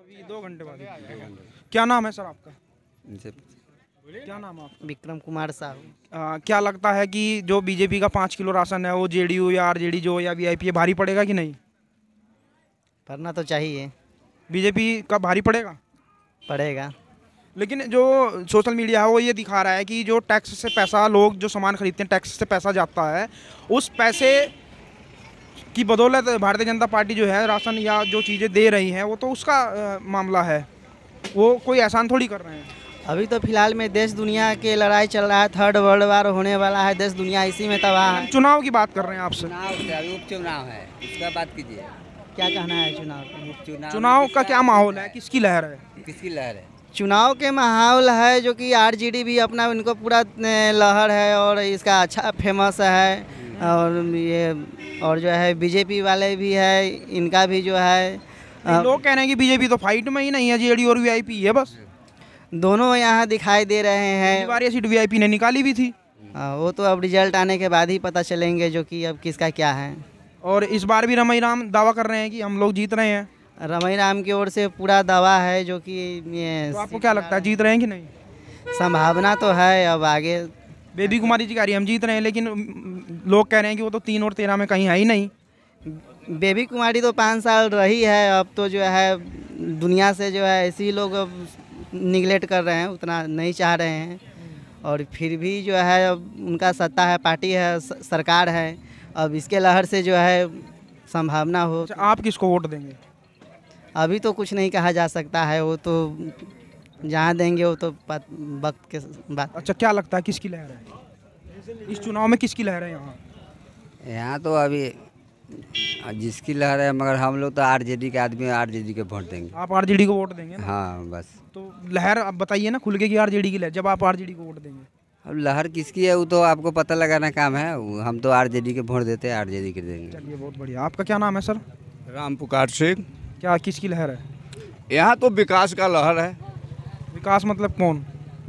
अभी दो घंटे बाद क्या नाम है सर आपका क्या नाम आपका विक्रम कुमार साहू क्या लगता है कि जो बीजेपी का पाँच किलो राशन है वो जेडीयू या आरजेडी जो या वीआईपी भारी पड़ेगा कि नहीं भरना तो चाहिए बीजेपी का भारी पड़ेगा पड़ेगा लेकिन जो सोशल मीडिया है वो ये दिखा रहा है कि जो टैक्स से पैसा लोग जो सामान खरीदते हैं टैक्स से पैसा जाता है उस पैसे की बदौलत भारतीय जनता पार्टी जो है राशन या जो चीज़ें दे रही हैं वो तो उसका मामला है वो कोई एहसान थोड़ी कर रहे हैं अभी तो फिलहाल में देश दुनिया के लड़ाई चल रहा है थर्ड वर्ल्ड वार होने वाला है देश दुनिया इसी में तबाह है चुनाव की बात कर रहे हैं आपसे उपचुनाव है उसका बात कीजिए क्या कहना है चुनाव चुनाव, चुनाव का क्या माहौल है किसकी लहर है किसकी लहर है चुनाव के माहौल है जो कि आरजेडी भी अपना उनको पूरा लहर है और इसका अच्छा फेमस है और ये और जो है बीजेपी वाले भी है इनका भी जो है लोग कह रहे हैं कि बीजेपी तो फाइट में ही नहीं है जेडी और वीआईपी है बस दोनों यहाँ दिखाई दे रहे हैं बारह सीट वीआईपी ने निकाली भी थी आ, हाँ, वो तो अब रिजल्ट आने के बाद ही पता चलेंगे जो कि अब किसका क्या है और इस बार भी रमई राम दावा कर रहे हैं कि हम लोग जीत रहे हैं रमई राम की ओर से पूरा दावा है जो कि ये तो आपको क्या लगता है जीत रहे हैं कि नहीं संभावना तो है अब आगे बेबी कुमारी जी कह रही हम जीत रहे हैं लेकिन लोग कह रहे हैं कि वो तो तीन और तेरह में कहीं है ही नहीं बेबी कुमारी तो पाँच साल रही है अब तो जो है दुनिया से जो है ऐसे ही लोग अब निगलेक्ट कर रहे हैं उतना नहीं चाह रहे हैं और फिर भी जो है अब उनका सत्ता है पार्टी है सरकार है अब इसके लहर से जो है संभावना हो अच्छा, आप किसको वोट देंगे अभी तो कुछ नहीं कहा जा सकता है वो तो जहाँ देंगे वो तो वक्त के बात अच्छा क्या लगता है किसकी लहर है इस चुनाव में किसकी लहर है यहाँ यहाँ तो अभी जिसकी लहर है मगर हम लोग तो आरजेडी के आदमी आरजेडी के वोट देंगे आप आरजेडी को वोट देंगे हाँ बस तो लहर आप बताइए ना खुल के जे आरजेडी की लहर जब आप आरजेडी को वोट देंगे अब लहर किसकी है वो तो आपको पता लगाना काम है हम तो आरजेडी के वोट देते हैं आरजेडी के देंगे चलिए बहुत बढ़िया आपका क्या नाम है सर राम पुकार सिंह क्या किसकी लहर है यहाँ तो विकास का लहर है विकास मतलब कौन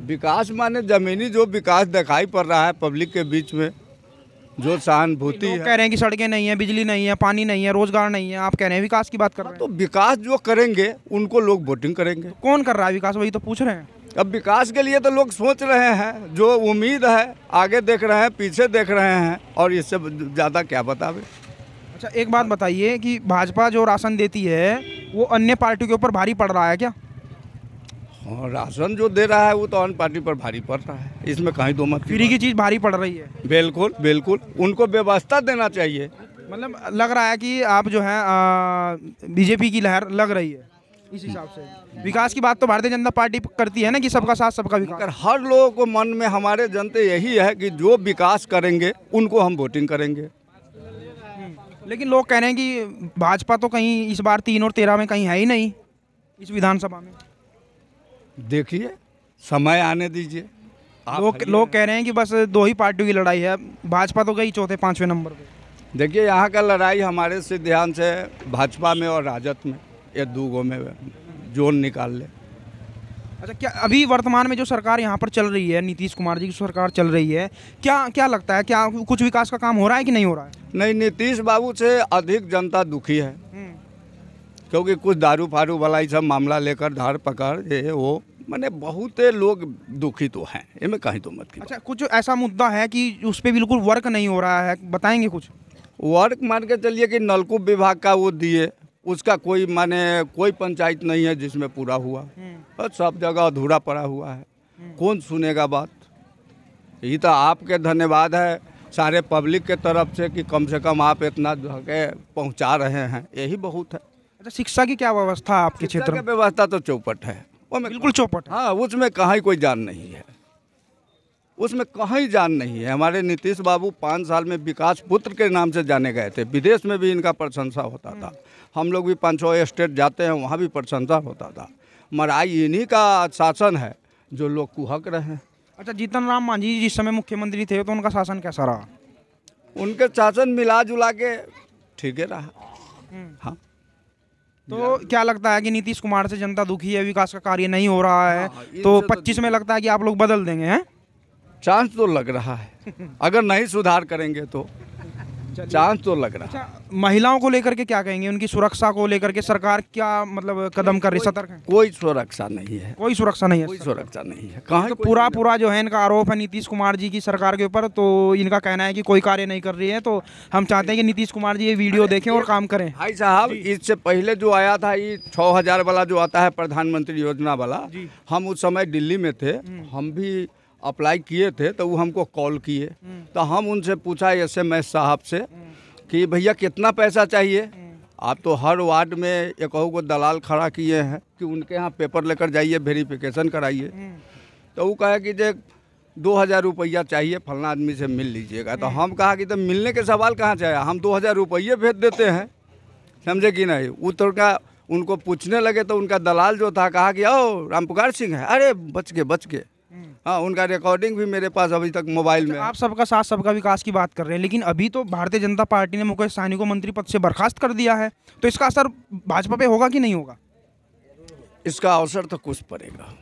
विकास माने जमीनी जो विकास दिखाई पड़ रहा है पब्लिक के बीच में जो सहानुभूति है कह रहे हैं कि सड़कें नहीं है बिजली नहीं है पानी नहीं है रोजगार नहीं है आप कह रहे हैं विकास की बात कर रहे हाँ, तो हैं तो विकास जो करेंगे उनको लोग वोटिंग करेंगे तो कौन कर रहा है विकास वही तो पूछ रहे हैं अब विकास के लिए तो लोग सोच रहे हैं जो उम्मीद है आगे देख रहे हैं पीछे देख रहे हैं और इससे ज़्यादा क्या बतावे अच्छा एक बात बताइए कि भाजपा जो राशन देती है वो अन्य पार्टी के ऊपर भारी पड़ रहा है क्या हाँ राशन जो दे रहा है वो तो अन्य पार्टी पर भारी पड़ रहा है इसमें कहीं दो मत फ्री की चीज़ भारी पड़ रही है बिल्कुल बिल्कुल उनको व्यवस्था देना चाहिए मतलब लग रहा है कि आप जो है बीजेपी की लहर लग रही है इस हिसाब से विकास की बात तो भारतीय जनता पार्टी करती है ना कि सबका साथ सबका विकास हर लोगों को मन में हमारे जनता यही है कि जो विकास करेंगे उनको हम वोटिंग करेंगे हम्म। लेकिन लोग कह रहे हैं कि भाजपा तो कहीं इस बार तीन और तेरह में कहीं है ही नहीं इस विधानसभा में देखिए समय आने दीजिए लोग लोग कह रहे हैं कि बस दो ही पार्टियों की लड़ाई है भाजपा तो गई चौथे पाँचवें नंबर पे देखिए यहाँ का लड़ाई हमारे से ध्यान से भाजपा में और राजद में ये दूगो में जोन निकाल ले अच्छा क्या अभी वर्तमान में जो सरकार यहाँ पर चल रही है नीतीश कुमार जी की सरकार चल रही है क्या क्या लगता है क्या कुछ विकास का काम हो रहा है कि नहीं हो रहा है नहीं नीतीश बाबू से अधिक जनता दुखी है क्योंकि कुछ दारू फारू वाला सब मामला लेकर धार पकड़ ये वो मैंने बहुत लोग दुखी तो हैं इनमें कहीं तो मत की अच्छा कुछ ऐसा मुद्दा है कि उस पर बिल्कुल वर्क नहीं हो रहा है बताएंगे कुछ वर्क मान के चलिए कि नलकूप विभाग का वो दिए उसका कोई माने कोई पंचायत नहीं है जिसमें पूरा हुआ हम्म। और सब जगह अधूरा पड़ा हुआ है हम्म। कौन सुनेगा बात ये तो आपके धन्यवाद है सारे पब्लिक के तरफ से कि कम से कम आप इतना जो पहुंचा पहुँचा रहे हैं यही बहुत है अच्छा शिक्षा की क्या व्यवस्था आपके क्षेत्र में व्यवस्था तो चौपट है वो बिल्कुल चौपट हाँ उसमें कहीं कोई जान नहीं है उसमें कहीं जान नहीं है हमारे नीतीश बाबू पाँच साल में विकास पुत्र के नाम से जाने गए थे विदेश में भी इनका प्रशंसा होता था हम लोग भी पाँच छः स्टेट जाते हैं वहाँ भी प्रशंसा होता था मराई इन्हीं का शासन है जो लोग कुहक रहे हैं अच्छा जीतन राम मांझी जिस समय मुख्यमंत्री थे तो उनका शासन कैसा रहा उनके शासन मिला जुला के ठीक है रहा हम्म। हाँ तो क्या लगता है कि नीतीश कुमार से जनता दुखी है विकास का कार्य नहीं हो रहा है हाँ, हाँ, तो, तो पच्चीस में लगता है कि आप लोग बदल देंगे हैं चांस तो लग रहा है अगर नहीं सुधार करेंगे तो चांस तो लग रहा है अच्छा, महिलाओं को लेकर के क्या कहेंगे उनकी सुरक्षा को लेकर के सरकार क्या मतलब कदम कर रही सतर्क है कोई सुरक्षा नहीं है कोई सुरक्षा नहीं है सुरक्षा नहीं है कहा तो पूरा पूरा जो है इनका आरोप है नीतीश कुमार जी की सरकार के ऊपर तो इनका कहना है की कोई कार्य नहीं कर रही है तो हम चाहते हैं की नीतीश कुमार जी ये वीडियो देखे और काम करें भाई साहब इससे पहले जो आया था ये छः वाला जो आता है प्रधानमंत्री योजना वाला हम उस समय दिल्ली में थे हम्म। हम भी अप्लाई किए थे तो वो हमको कॉल किए हम्म। तो हम उनसे पूछा एस एम एस साहब से हम्म। कि भैया कितना पैसा चाहिए हम्म। आप तो हर वार्ड में एक को दलाल खड़ा किए हैं कि उनके यहाँ पेपर लेकर जाइए वेरिफिकेशन कराइए तो वो कहा कि जे दो हज़ार रुपया चाहिए फलना आदमी से मिल लीजिएगा तो हम कहा कि तो मिलने के सवाल कहाँ चाहिए हम दो हज़ार रुपये भेज देते हैं समझे कि नहीं वो तो उनका उनको पूछने लगे तो उनका दलाल जो था कहा कि ओ रामपुकार सिंह है अरे बच के बच के हाँ उनका रिकॉर्डिंग भी मेरे पास अभी तक मोबाइल अच्छा, में आप सबका साथ सबका विकास की बात कर रहे हैं लेकिन अभी तो भारतीय जनता पार्टी ने मुकेश सहनी को मंत्री पद से बर्खास्त कर दिया है तो इसका असर भाजपा पे होगा कि नहीं होगा इसका असर तो कुछ पड़ेगा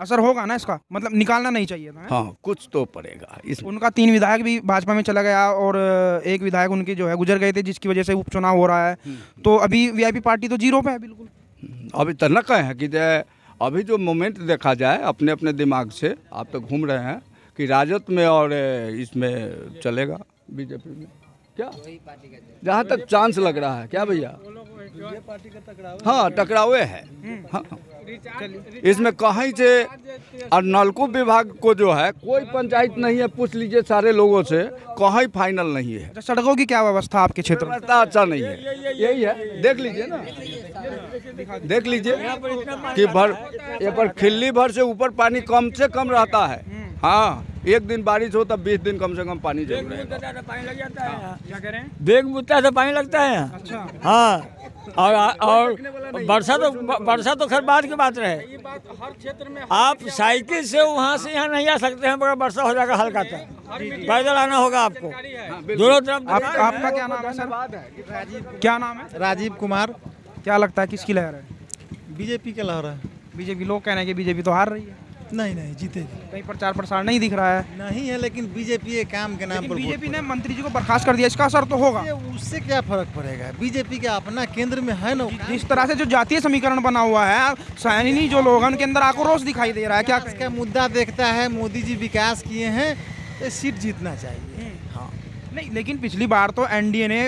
असर होगा ना इसका मतलब निकालना नहीं चाहिए था हाँ कुछ तो पड़ेगा इस उनका तीन विधायक भी भाजपा में चला गया और एक विधायक उनके जो है गुजर गए थे जिसकी वजह से उपचुनाव हो रहा है हम्म। तो अभी वीआईपी पार्टी तो जीरो पे है बिल्कुल अभी तो न कहे कि अभी जो मोमेंट देखा जाए अपने अपने दिमाग से आप तो घूम रहे हैं कि राजद में और इसमें चलेगा बीजेपी में क्या जहाँ तक चांस लग रहा है क्या भैया हाँ टकरावे है हाँ इसमें कहीं से और नलकूप विभाग को जो है कोई पंचायत नहीं है पूछ लीजिए सारे लोगों से कहीं फाइनल नहीं है सड़कों की क्या व्यवस्था आपके क्षेत्र में अच्छा नहीं है यही है देख लीजिए ना देख लीजिए कि भर ये पर खिल्ली भर से ऊपर पानी कम से कम रहता है हाँ एक दिन बारिश हो तब बीस दिन कम से कम पानी जरूर देख मुद्दा से पानी लगता है यहाँ अच्छा। हाँ और और वर्षा तो वर्षा तो खैर बाद की बात रहे आप साइकिल से वहाँ से यहाँ नहीं आ सकते हैं बड़ा वर्षा हो जाएगा हल्का तक पैदल आना होगा आपको दोनों तरफ आपका क्या नाम है क्या नाम है राजीव कुमार क्या लगता है किसकी लहर है बीजेपी के लहर है बीजेपी लोग कह रहे हैं कि बीजेपी तो हार रही है नहीं नहीं जीतेगी कहीं प्रचार प्रसार नहीं दिख रहा है नहीं है लेकिन बीजेपी काम के नाम पर बीजेपी ने मंत्री जी को बर्खास्त कर दिया इसका असर तो होगा उससे क्या फर्क पड़ेगा बीजेपी का अपना केंद्र में है ना जिस तरह से जो जातीय समीकरण बना हुआ है सैनिनी जो लोग उनके अंदर आक्रोश दिखाई दे रहा है क्या इसका मुद्दा देखता है मोदी जी विकास किए हैं सीट जीतना चाहिए हम्म। हाँ नहीं लेकिन पिछली बार तो एनडीए ने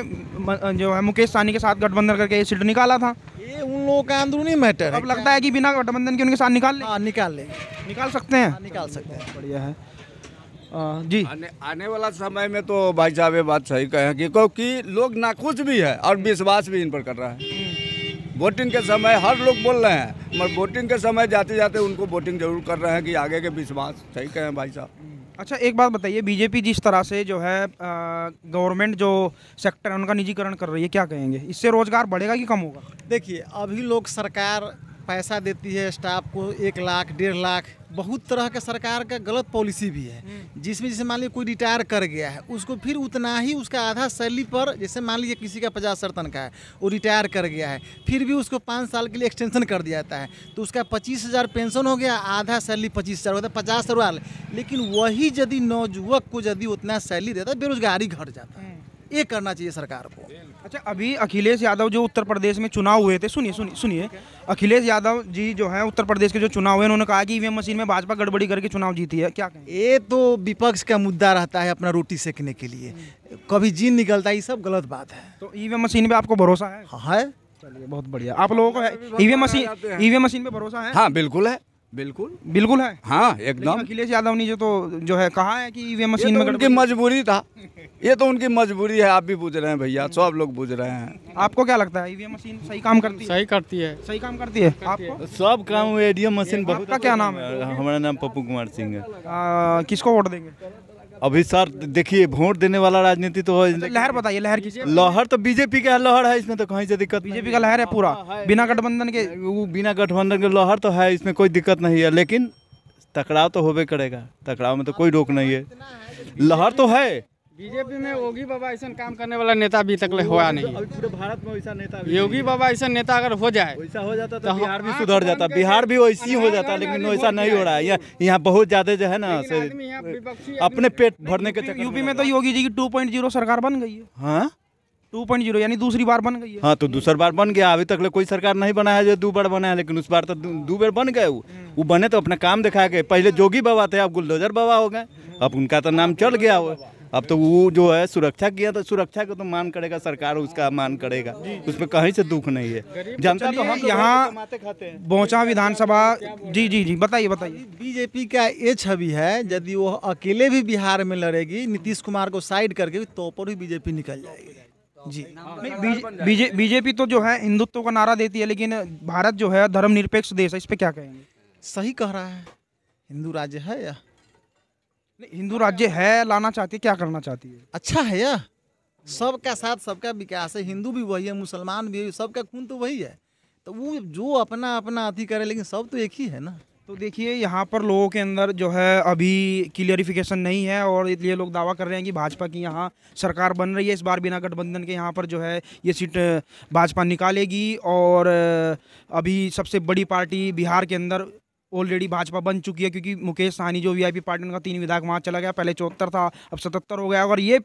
जो है मुकेश सानी के साथ गठबंधन करके ये सीट निकाला था ये उन लोगों का अंदरूनी मैटर अब लगता है कि बिना गठबंधन के उनके साथ निकाल ले हाँ निकाल ले निकाल सकते हैं हाँ, निकाल सकते हैं बढ़िया है आ, जी आने, आने वाला समय में तो भाई साहब ये बात सही कहें कि क्योंकि लोग नाखुश भी है और विश्वास भी इन पर कर रहा है वोटिंग के समय हर लोग बोल रहे हैं मगर वोटिंग के समय जाते जाते उनको वोटिंग जरूर कर रहे हैं कि आगे के विश्वास सही कहें भाई साहब अच्छा एक बात बताइए बीजेपी जिस तरह से जो है गवर्नमेंट जो सेक्टर है उनका निजीकरण कर रही है क्या कहेंगे इससे रोज़गार बढ़ेगा कि कम होगा देखिए अभी लोग सरकार पैसा देती है स्टाफ को एक लाख डेढ़ लाख बहुत तरह का सरकार का गलत पॉलिसी भी है हम्म। जिसमें जैसे मान लीजिए कोई रिटायर कर गया है उसको फिर उतना ही उसका आधा सैलरी पर जैसे मान लीजिए किसी का पचास सर तनखा है वो रिटायर कर गया है फिर भी उसको पाँच साल के लिए एक्सटेंशन कर दिया जाता है तो उसका पच्चीस हज़ार पेंशन हो गया आधा सैलरी पच्चीस हज़ार होता है पचास हज़ार लेकिन वही यदि नौजुवक को यदि उतना सैलरी देता है बेरोजगारी घट जाता है ये करना चाहिए सरकार को अच्छा अभी अखिलेश यादव जो उत्तर प्रदेश में चुनाव हुए थे सुनिए सुनिए सुनिए अखिलेश यादव जी जो है उत्तर प्रदेश के जो चुनाव हुए उन्होंने कहा कि ईवीएम मशीन में भाजपा गड़बड़ी करके चुनाव जीती है क्या ये तो विपक्ष का मुद्दा रहता है अपना रोटी सेकने के लिए कभी जीन निकलता है ये सब गलत बात है तो ईवीएम मशीन पे आपको भरोसा है हाँ, चलिए बहुत बढ़िया आप लोगों को ईवीएम मशीन ईवीएम मशीन पे भरोसा है हाँ बिल्कुल है बिल्कुल बिल्कुल है हाँ एकदम अखिलेश यादव ने जो तो जो है कहा है कि ईवीएम मशीन तो में उनकी मजबूरी था ये तो उनकी मजबूरी है आप भी बुझ रहे हैं भैया हम्म। सब लोग बुझ रहे हैं आपको क्या लगता है ईवीएम मशीन सही काम करती है सही करती है सही काम करती है आपको सब काम ईवीएम मशीन बहुत क्या नाम है हमारा नाम पप्पू कुमार सिंह है किसको वोट देंगे अभी सर देखिए वोट देने वाला राजनीति तो है अच्छा, लहर बताइए लहर की लहर तो बीजेपी का लहर है इसमें तो कहीं से दिक्कत बीजेपी का लहर है पूरा हाँ, हाँ, बिना गठबंधन के बिना गठबंधन के लहर तो है इसमें कोई दिक्कत नहीं है लेकिन टकराव तो होबे करेगा टकराव में तो कोई रोक नहीं है लहर तो है बीजेपी में योगी बाबा ऐसा काम करने वाला नेता अभी तक हुआ नहीं अभी पूरे भारत में वैसा नेता योगी बाबा ऐसा नेता अगर हो जाए वैसा हो जाता तो, तो बिहार भी सुधर जाता बिहार भी वैसी हो जाता लेकिन वैसा नहीं हो रहा है यहाँ बहुत ज्यादा जो है ना अपने पेट भरने के चक्कर यूपी में तो योगी जी की टू सरकार बन गई है हाँ? टू पॉइंट जीरो यानी दूसरी बार बन गई हाँ तो दूसरी बार बन गया अभी तक कोई सरकार नहीं बनाया जो दो बार बनाया लेकिन उस बार तो दो बार बन गए वो हम्म। वो बने तो अपना काम दिखा गए पहले जोगी बाबा थे अब गुलदोजर बाबा हो गए अब उनका तो नाम चल गया वो अब तो वो जो है सुरक्षा किया तो सुरक्षा को तो मान करेगा सरकार उसका मान करेगा उसमें कहीं से दुख नहीं है तो जनता तो हम यहाँ पहुँचा विधानसभा जी जी जी बताइए बताइए बीजेपी का ये छवि है यदि वो अकेले भी बिहार में लड़ेगी नीतीश कुमार को साइड करके तो पर भी बीजेपी निकल जाएगी जी बीजेपी बीजे तो जो है हिंदुत्व का नारा देती है लेकिन भारत जो है धर्म निरपेक्ष देश है इस पर क्या कहेंगे सही कह रहा है हिंदू राज्य है या हिंदू राज्य है लाना चाहती है क्या करना चाहती है अच्छा है यह सबका साथ सबका विकास है हिंदू भी वही है मुसलमान भी है सबका खून तो वही है तो वो जो अपना अपना अति करे लेकिन सब तो एक ही है ना तो देखिए यहाँ पर लोगों के अंदर जो है अभी क्लियरिफिकेशन नहीं है और इसलिए लोग दावा कर रहे हैं कि भाजपा की यहाँ सरकार बन रही है इस बार बिना गठबंधन के यहाँ पर जो है ये सीट भाजपा निकालेगी और अभी सबसे बड़ी पार्टी बिहार के अंदर ऑलरेडी भाजपा बन चुकी है क्योंकि मुकेश सहनी जो वीआईपी पार्टी उनका तीन विधायक वहाँ चला गया पहले चौहत्तर था अब सतहत्तर हो गया और ये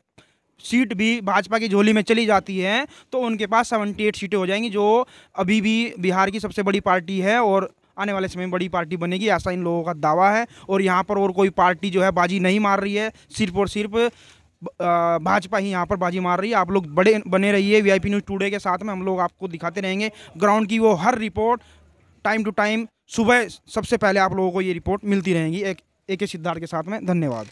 सीट भी भाजपा की झोली में चली जाती है तो उनके पास सेवेंटी एट सीटें हो जाएंगी जो अभी भी बिहार की सबसे बड़ी पार्टी है और आने वाले समय में बड़ी पार्टी बनेगी ऐसा इन लोगों का दावा है और यहाँ पर और कोई पार्टी जो है बाजी नहीं मार रही है सिर्फ और सिर्फ भाजपा ही यहाँ पर बाजी मार रही है आप लोग बड़े बने रहिए वीआईपी न्यूज़ टुडे के साथ में हम लोग आपको दिखाते रहेंगे ग्राउंड की वो हर रिपोर्ट टाइम टू टाइम सुबह सबसे पहले आप लोगों को ये रिपोर्ट मिलती रहेगी एक ए के सिद्धार्थ के साथ में धन्यवाद